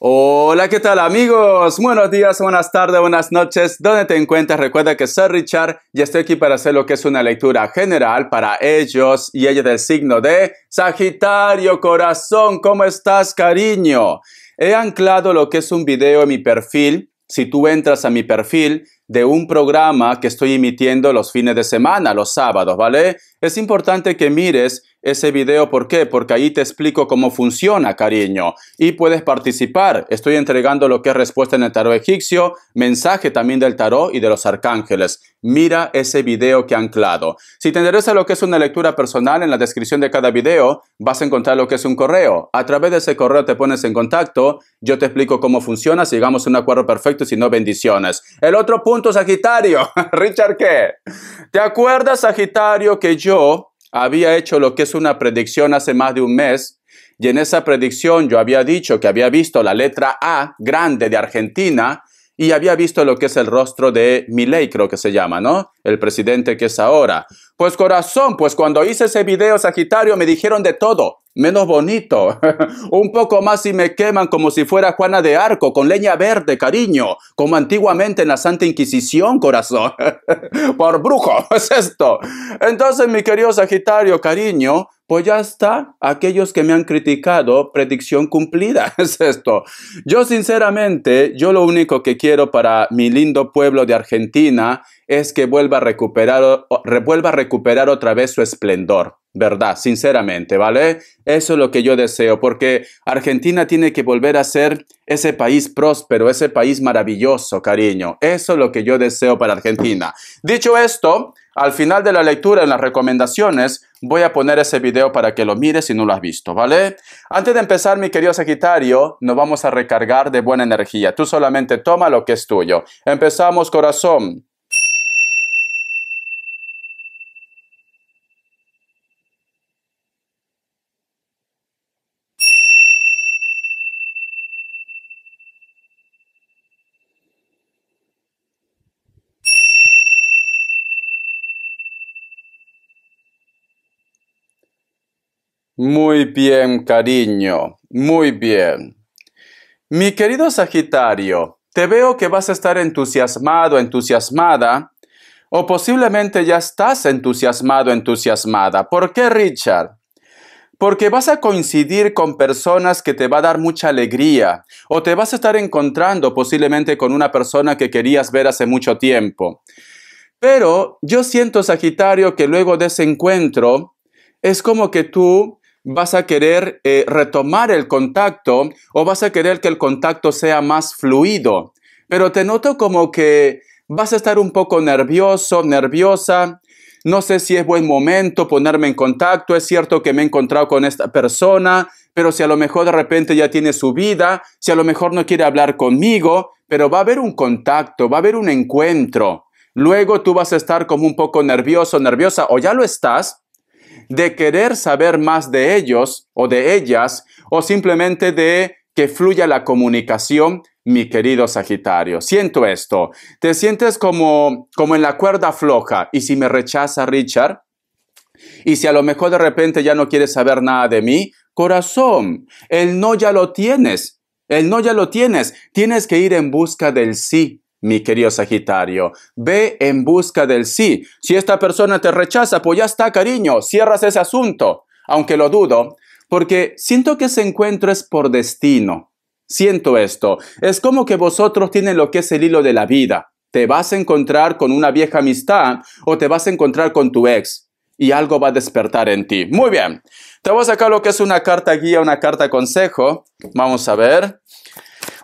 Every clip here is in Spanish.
Hola, ¿qué tal amigos? Buenos días, buenas tardes, buenas noches. ¿Dónde te encuentras? Recuerda que soy Richard y estoy aquí para hacer lo que es una lectura general para ellos y ella del signo de Sagitario Corazón. ¿Cómo estás, cariño? He anclado lo que es un video en mi perfil. Si tú entras a mi perfil, de un programa que estoy emitiendo los fines de semana, los sábados, ¿vale? Es importante que mires ese video, ¿por qué? Porque ahí te explico cómo funciona, cariño, y puedes participar. Estoy entregando lo que es respuesta en el tarot egipcio, mensaje también del tarot y de los arcángeles. Mira ese video que he anclado. Si te interesa lo que es una lectura personal, en la descripción de cada video vas a encontrar lo que es un correo. A través de ese correo te pones en contacto, yo te explico cómo funciona, si llegamos a un acuerdo perfecto, si no, bendiciones. El otro punto Sagitario. Richard, ¿qué? ¿Te acuerdas, Sagitario, que yo había hecho lo que es una predicción hace más de un mes? Y en esa predicción yo había dicho que había visto la letra A grande de Argentina y había visto lo que es el rostro de Milei, creo que se llama, ¿no? El presidente que es ahora. Pues corazón, pues cuando hice ese video Sagitario me dijeron de todo menos bonito. un poco más y me queman como si fuera Juana de Arco, con leña verde, cariño, como antiguamente en la Santa Inquisición, corazón. Por brujo, es esto. Entonces, mi querido Sagitario, cariño, pues ya está, aquellos que me han criticado, predicción cumplida es esto. Yo sinceramente, yo lo único que quiero para mi lindo pueblo de Argentina es que vuelva a recuperar, vuelva a recuperar otra vez su esplendor, ¿verdad? Sinceramente, ¿vale? Eso es lo que yo deseo, porque Argentina tiene que volver a ser ese país próspero, ese país maravilloso, cariño. Eso es lo que yo deseo para Argentina. Dicho esto, al final de la lectura, en las recomendaciones, Voy a poner ese video para que lo mires si no lo has visto, ¿vale? Antes de empezar, mi querido Sagitario, nos vamos a recargar de buena energía. Tú solamente toma lo que es tuyo. Empezamos, corazón. Muy bien, cariño, muy bien. Mi querido Sagitario, te veo que vas a estar entusiasmado, entusiasmada, o posiblemente ya estás entusiasmado, entusiasmada. ¿Por qué, Richard? Porque vas a coincidir con personas que te va a dar mucha alegría o te vas a estar encontrando posiblemente con una persona que querías ver hace mucho tiempo. Pero yo siento, Sagitario, que luego de ese encuentro es como que tú vas a querer eh, retomar el contacto o vas a querer que el contacto sea más fluido. Pero te noto como que vas a estar un poco nervioso, nerviosa. No sé si es buen momento ponerme en contacto. Es cierto que me he encontrado con esta persona, pero si a lo mejor de repente ya tiene su vida, si a lo mejor no quiere hablar conmigo, pero va a haber un contacto, va a haber un encuentro. Luego tú vas a estar como un poco nervioso, nerviosa, o ya lo estás, de querer saber más de ellos o de ellas o simplemente de que fluya la comunicación, mi querido Sagitario. Siento esto. Te sientes como, como en la cuerda floja. Y si me rechaza Richard, y si a lo mejor de repente ya no quieres saber nada de mí, corazón, el no ya lo tienes. El no ya lo tienes. Tienes que ir en busca del sí mi querido Sagitario. Ve en busca del sí. Si esta persona te rechaza, pues ya está, cariño, cierras ese asunto, aunque lo dudo, porque siento que ese encuentro es por destino. Siento esto. Es como que vosotros tienen lo que es el hilo de la vida. Te vas a encontrar con una vieja amistad o te vas a encontrar con tu ex y algo va a despertar en ti. Muy bien. Te voy a sacar lo que es una carta guía, una carta consejo. Vamos a ver.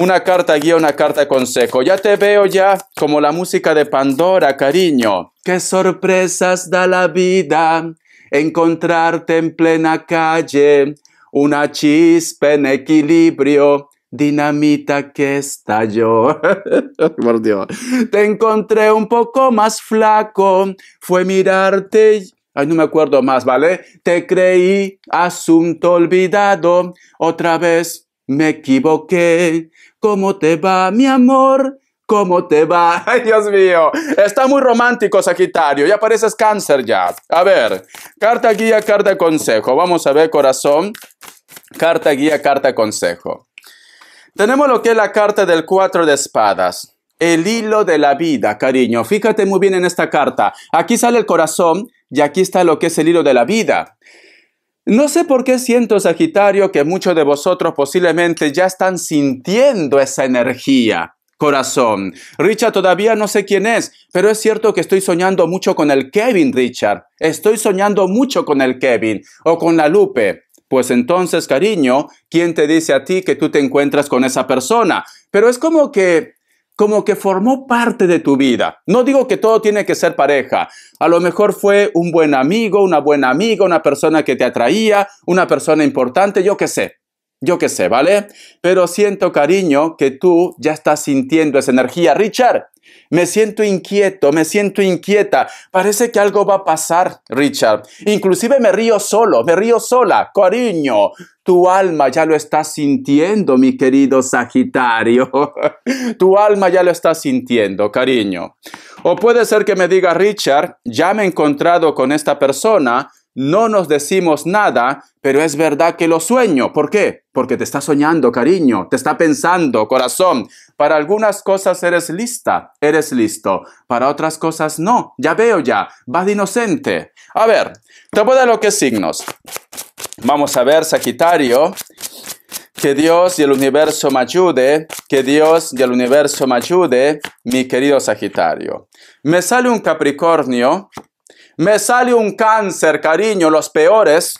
Una carta guía, una carta consejo. Ya te veo ya como la música de Pandora, cariño. Qué sorpresas da la vida encontrarte en plena calle. Una chispa en equilibrio dinamita que estalló. Te encontré un poco más flaco, fue mirarte. Ay, no me acuerdo más, ¿vale? Te creí asunto olvidado. Otra vez me equivoqué. ¿Cómo te va, mi amor? ¿Cómo te va? Ay, Dios mío. Está muy romántico, Sagitario. Ya pareces cáncer ya. A ver, carta guía, carta consejo. Vamos a ver, corazón. Carta guía, carta consejo. Tenemos lo que es la carta del cuatro de espadas. El hilo de la vida, cariño. Fíjate muy bien en esta carta. Aquí sale el corazón y aquí está lo que es el hilo de la vida. No sé por qué siento, Sagitario, que muchos de vosotros posiblemente ya están sintiendo esa energía. Corazón. Richard todavía no sé quién es, pero es cierto que estoy soñando mucho con el Kevin, Richard. Estoy soñando mucho con el Kevin o con la Lupe. Pues entonces, cariño, ¿quién te dice a ti que tú te encuentras con esa persona? Pero es como que como que formó parte de tu vida. No digo que todo tiene que ser pareja. A lo mejor fue un buen amigo, una buena amiga, una persona que te atraía, una persona importante, yo qué sé. Yo qué sé, ¿vale? Pero siento, cariño, que tú ya estás sintiendo esa energía. Richard, me siento inquieto, me siento inquieta. Parece que algo va a pasar, Richard. Inclusive me río solo, me río sola. Cariño, tu alma ya lo está sintiendo, mi querido Sagitario. tu alma ya lo está sintiendo, cariño. O puede ser que me diga, Richard, ya me he encontrado con esta persona no nos decimos nada, pero es verdad que lo sueño. ¿Por qué? Porque te está soñando, cariño, te está pensando, corazón. Para algunas cosas eres lista, eres listo. Para otras cosas no. Ya veo ya, vas de inocente. A ver, te voy a dar lo que signos. Vamos a ver, Sagitario. Que Dios y el universo me ayude, que Dios y el universo me ayude, mi querido Sagitario. Me sale un Capricornio me sale un cáncer, cariño, los peores,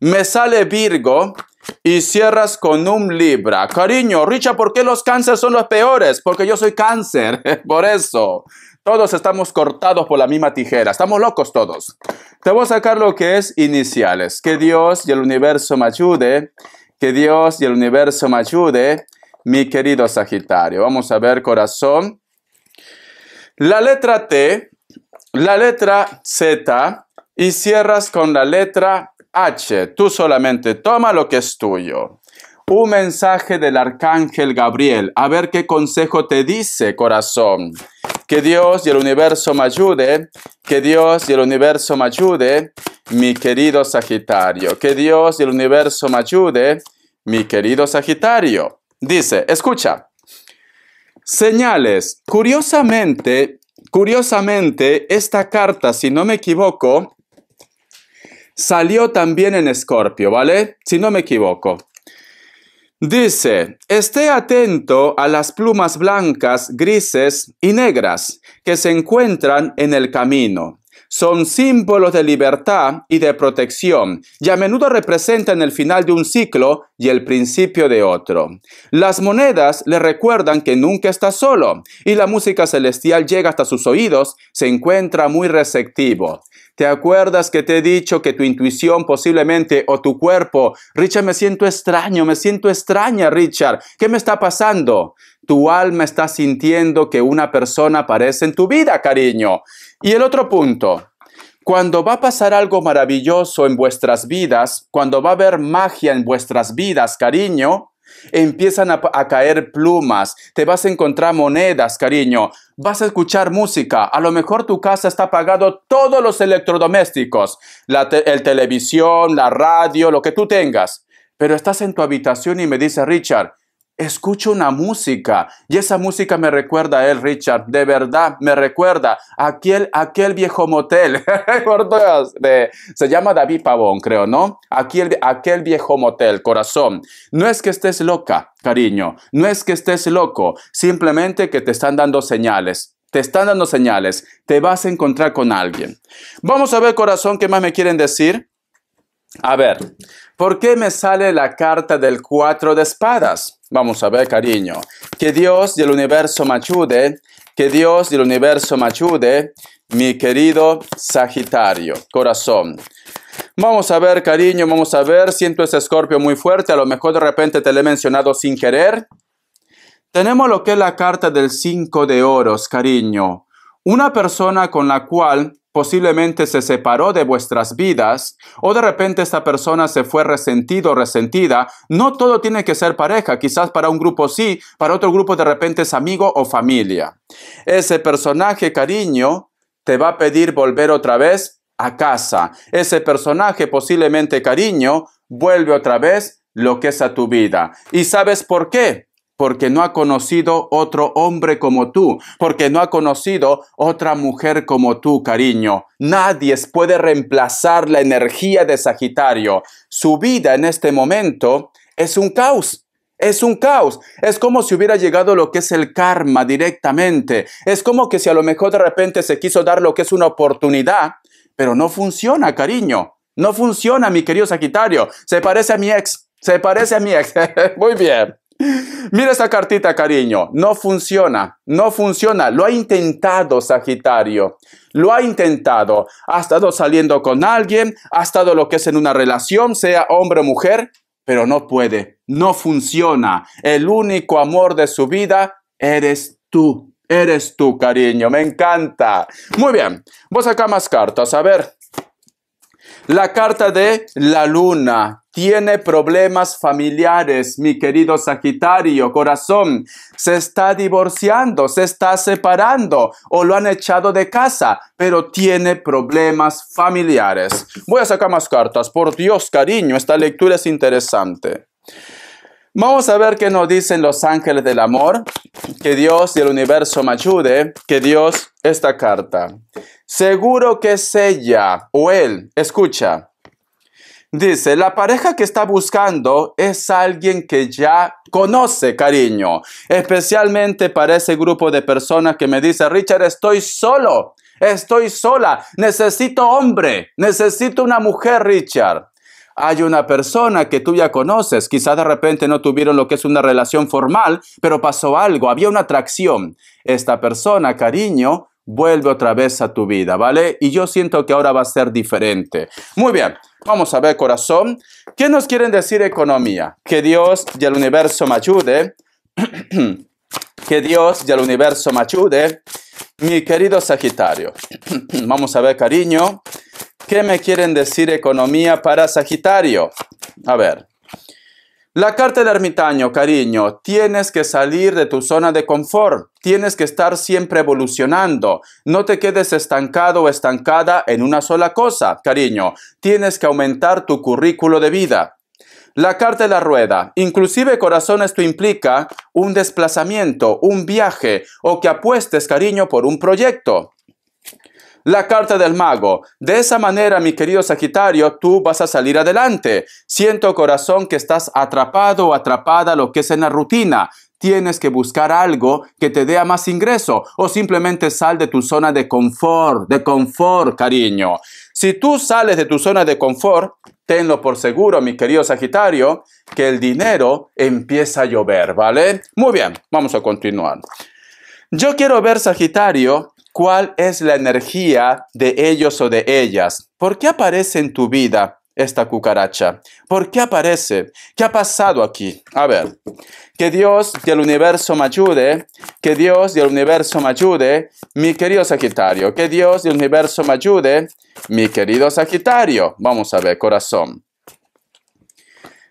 me sale Virgo y cierras con un Libra. Cariño, Richa, ¿por qué los cánceres son los peores? Porque yo soy cáncer, por eso. Todos estamos cortados por la misma tijera, estamos locos todos. Te voy a sacar lo que es iniciales. Que Dios y el universo me ayude, que Dios y el universo me ayude, mi querido Sagitario. Vamos a ver, corazón. La letra T la letra Z y cierras con la letra H. Tú solamente toma lo que es tuyo. Un mensaje del arcángel Gabriel. A ver qué consejo te dice, corazón. Que Dios y el universo me ayude. Que Dios y el universo me ayude, mi querido Sagitario. Que Dios y el universo me ayude, mi querido Sagitario. Dice, escucha. Señales. Curiosamente, Curiosamente, esta carta, si no me equivoco, salió también en Escorpio, ¿vale? Si no me equivoco. Dice, esté atento a las plumas blancas, grises y negras que se encuentran en el camino son símbolos de libertad y de protección, y a menudo representan el final de un ciclo y el principio de otro. Las monedas le recuerdan que nunca está solo, y la música celestial llega hasta sus oídos, se encuentra muy receptivo. ¿Te acuerdas que te he dicho que tu intuición posiblemente o tu cuerpo, Richard, me siento extraño, me siento extraña, Richard, ¿qué me está pasando? tu alma está sintiendo que una persona aparece en tu vida, cariño. Y el otro punto, cuando va a pasar algo maravilloso en vuestras vidas, cuando va a haber magia en vuestras vidas, cariño, empiezan a, caer plumas, te vas a encontrar monedas, cariño, vas a escuchar música, a lo mejor tu casa está apagado todos los electrodomésticos, la el televisión, la radio, lo que tú tengas, pero estás en tu habitación y me dice Richard, escucho una música y esa música me recuerda a él, Richard, de verdad, me recuerda a aquel, aquel viejo motel, se llama David Pavón, creo, ¿no? Aquel, aquel viejo motel, corazón. No es que estés loca, cariño, no es que estés loco, simplemente que te están dando señales. Te están dando señales, te vas a encontrar con alguien. Vamos a ver, corazón, qué más me quieren decir. A ver, ¿por qué me sale la carta del cuatro de espadas? Vamos a ver, cariño. Que Dios del universo machude, que Dios del universo machude, mi querido Sagitario, corazón. Vamos a ver, cariño, vamos a ver. Siento ese escorpio muy fuerte, a lo mejor de repente te lo he mencionado sin querer. Tenemos lo que es la carta del 5 de oros, cariño. Una persona con la cual posiblemente se separó de vuestras vidas, o de repente esta persona se fue resentido o resentida. No todo tiene que ser pareja, quizás para un grupo sí, para otro grupo de repente es amigo o familia. Ese personaje, cariño, te va a pedir volver otra vez a casa. Ese personaje, posiblemente cariño, vuelve otra vez lo que es a tu vida. ¿Y sabes por qué? porque no ha conocido otro hombre como tú, porque no ha conocido otra mujer como tú, cariño. Nadie puede reemplazar la energía de Sagitario. Su vida en este momento es un caos. Es un caos. Es como si hubiera llegado lo que es el karma directamente. Es como que si a lo mejor de repente se quiso dar lo que es una oportunidad, pero no funciona, cariño. No funciona, mi querido Sagitario. Se parece a mi ex. Se parece a mi ex. Muy bien. Mira esa cartita, cariño. No funciona, no funciona. Lo ha intentado, Sagitario. Lo ha intentado. Ha estado saliendo con alguien, ha estado lo que es en una relación, sea hombre o mujer, pero no puede, no funciona. El único amor de su vida eres tú. Eres tú, cariño. Me encanta. Muy bien. Vos acá más cartas. A ver. La carta de la luna tiene problemas familiares, mi querido Sagitario, corazón. Se está divorciando, se está separando o lo han echado de casa, pero tiene problemas familiares. Voy a sacar más cartas. Por Dios, cariño, esta lectura es interesante. Vamos a ver qué nos dicen los ángeles del amor. Que Dios y el universo me ayude. Que Dios esta carta. Seguro que es ella o él. Escucha. Dice, la pareja que está buscando es alguien que ya conoce cariño, especialmente para ese grupo de personas que me dice, Richard, estoy solo, estoy sola, necesito hombre, necesito una mujer, Richard hay una persona que tú ya conoces, quizás de repente no tuvieron lo que es una relación formal, pero pasó algo, había una atracción. Esta persona, cariño, vuelve otra vez a tu vida, ¿vale? Y yo siento que ahora va a ser diferente. Muy bien, vamos a ver corazón. ¿Qué nos quieren decir economía? Que Dios y el universo me ayude. que Dios y el universo me ayude. Mi querido Sagitario, vamos a ver cariño. ¿Qué me quieren decir economía para Sagitario? A ver. La carta del ermitaño, cariño, tienes que salir de tu zona de confort, tienes que estar siempre evolucionando, no te quedes estancado o estancada en una sola cosa, cariño, tienes que aumentar tu currículo de vida, la carta de la rueda. Inclusive, corazón, esto implica un desplazamiento, un viaje o que apuestes cariño por un proyecto la carta del mago. De esa manera, mi querido Sagitario, tú vas a salir adelante. Siento corazón que estás atrapado o atrapada lo que es en la rutina. Tienes que buscar algo que te dé más ingreso o simplemente sal de tu zona de confort, de confort, cariño. Si tú sales de tu zona de confort, tenlo por seguro, mi querido Sagitario, que el dinero empieza a llover, ¿vale? Muy bien, vamos a continuar. Yo quiero ver, Sagitario, cuál es la energía de ellos o de ellas. ¿Por qué aparece en tu vida esta cucaracha? ¿Por qué aparece? ¿Qué ha pasado aquí? A ver, que Dios y el universo me ayude, que Dios y el universo me ayude, mi querido Sagitario, que Dios y el universo me ayude, mi querido Sagitario. Vamos a ver, corazón.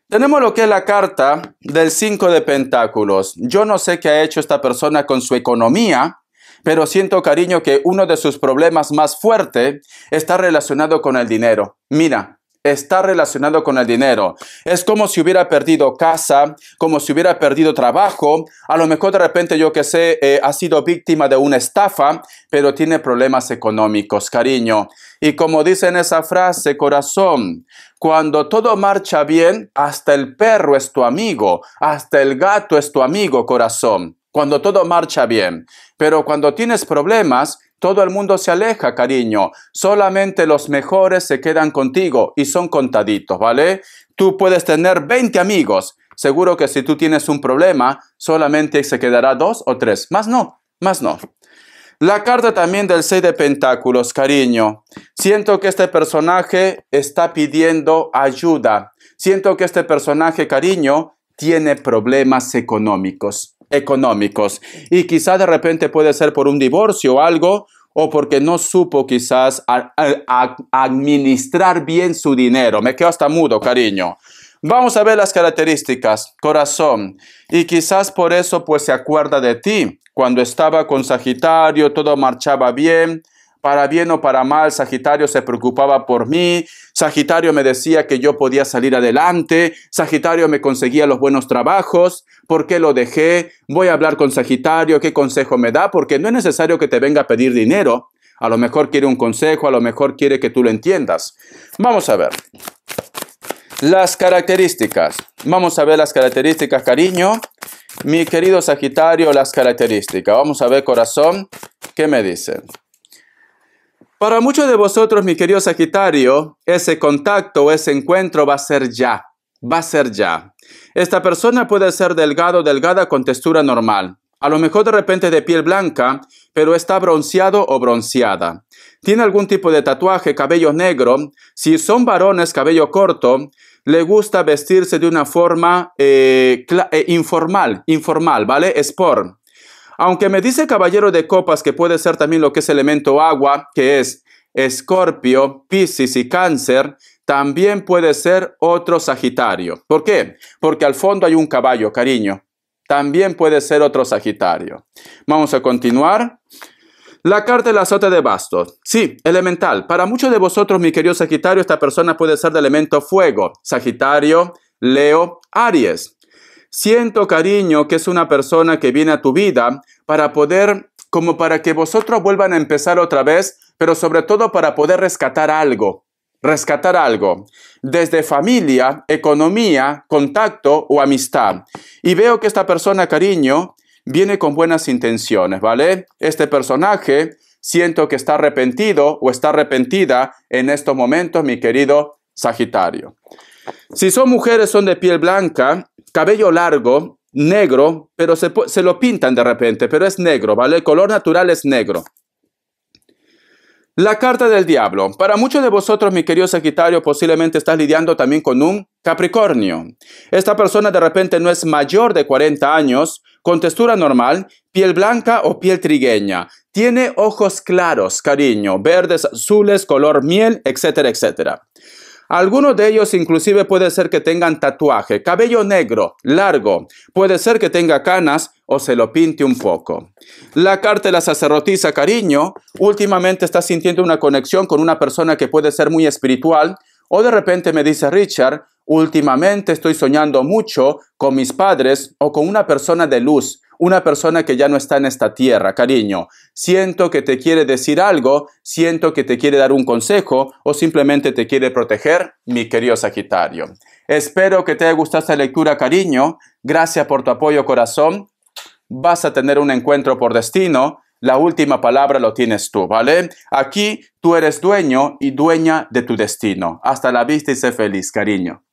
Tenemos lo que es la carta del 5 de Pentáculos. Yo no sé qué ha hecho esta persona con su economía, pero siento cariño que uno de sus problemas más fuerte está relacionado con el dinero. Mira, está relacionado con el dinero. Es como si hubiera perdido casa, como si hubiera perdido trabajo. A lo mejor de repente, yo que sé, eh, ha sido víctima de una estafa, pero tiene problemas económicos, cariño. Y como dice en esa frase, corazón, cuando todo marcha bien, hasta el perro es tu amigo, hasta el gato es tu amigo, corazón cuando todo marcha bien. Pero cuando tienes problemas, todo el mundo se aleja, cariño. Solamente los mejores se quedan contigo y son contaditos, ¿vale? Tú puedes tener 20 amigos. Seguro que si tú tienes un problema, solamente se quedará dos o tres. Más no, más no. La carta también del 6 de Pentáculos, cariño. Siento que este personaje está pidiendo ayuda. Siento que este personaje, cariño, tiene problemas económicos económicos. Y quizás de repente puede ser por un divorcio o algo, o porque no supo quizás administrar bien su dinero. Me quedo hasta mudo, cariño. Vamos a ver las características, corazón. Y quizás por eso pues se acuerda de ti. Cuando estaba con Sagitario, todo marchaba bien. Para bien o para mal, Sagitario se preocupaba por mí, Sagitario me decía que yo podía salir adelante, Sagitario me conseguía los buenos trabajos, ¿por qué lo dejé? Voy a hablar con Sagitario, ¿qué consejo me da? Porque no es necesario que te venga a pedir dinero, a lo mejor quiere un consejo, a lo mejor quiere que tú lo entiendas. Vamos a ver. Las características. Vamos a ver las características, cariño. Mi querido Sagitario, las características. Vamos a ver, corazón, ¿qué me dicen? Para muchos de vosotros, mi querido Sagitario, ese contacto o ese encuentro va a ser ya, va a ser ya. Esta persona puede ser delgado o delgada con textura normal, a lo mejor de repente de piel blanca, pero está bronceado o bronceada. Tiene algún tipo de tatuaje, cabello negro. Si son varones, cabello corto, le gusta vestirse de una forma eh, eh, informal, informal, ¿vale? Sport. Aunque me dice Caballero de Copas que puede ser también lo que es elemento agua, que es Escorpio, Piscis y Cáncer, también puede ser otro Sagitario. ¿Por qué? Porque al fondo hay un caballo, cariño. También puede ser otro Sagitario. Vamos a continuar. La carta del azote de bastos. Sí, elemental. Para muchos de vosotros, mi querido Sagitario, esta persona puede ser de elemento fuego. Sagitario, Leo, Aries. Siento, cariño, que es una persona que viene a tu vida para poder, como para que vosotros vuelvan a empezar otra vez, pero sobre todo para poder rescatar algo. Rescatar algo, desde familia, economía, contacto o amistad. Y veo que esta persona, cariño, viene con buenas intenciones, ¿vale? Este personaje siento que está arrepentido o está arrepentida en estos momentos, mi querido Sagitario. Si son mujeres, son de piel blanca, cabello largo, negro, pero se, lo pintan de repente, pero es negro, ¿vale? El color natural es negro. La carta del diablo. Para muchos de vosotros, mi querido Sagitario, posiblemente estás lidiando también con un Capricornio. Esta persona de repente no es mayor de 40 años, con textura normal, piel blanca o piel trigueña. Tiene ojos claros, cariño, verdes, azules, color miel, etcétera, etcétera. Algunos de ellos inclusive puede ser que tengan tatuaje, cabello negro, largo, puede ser que tenga canas o se lo pinte un poco. La carta de la sacerdotisa Cariño últimamente está sintiendo una conexión con una persona que puede ser muy espiritual o de repente me dice Richard, Últimamente estoy soñando mucho con mis padres o con una persona de luz, una persona que ya no está en esta tierra, cariño. Siento que te quiere decir algo, siento que te quiere dar un consejo o simplemente te quiere proteger, mi querido Sagitario. Espero que te haya gustado esta lectura, cariño. Gracias por tu apoyo, corazón. Vas a tener un encuentro por destino. La última palabra lo tienes tú, ¿vale? Aquí tú eres dueño y dueña de tu destino. Hasta la vista y sé feliz, cariño.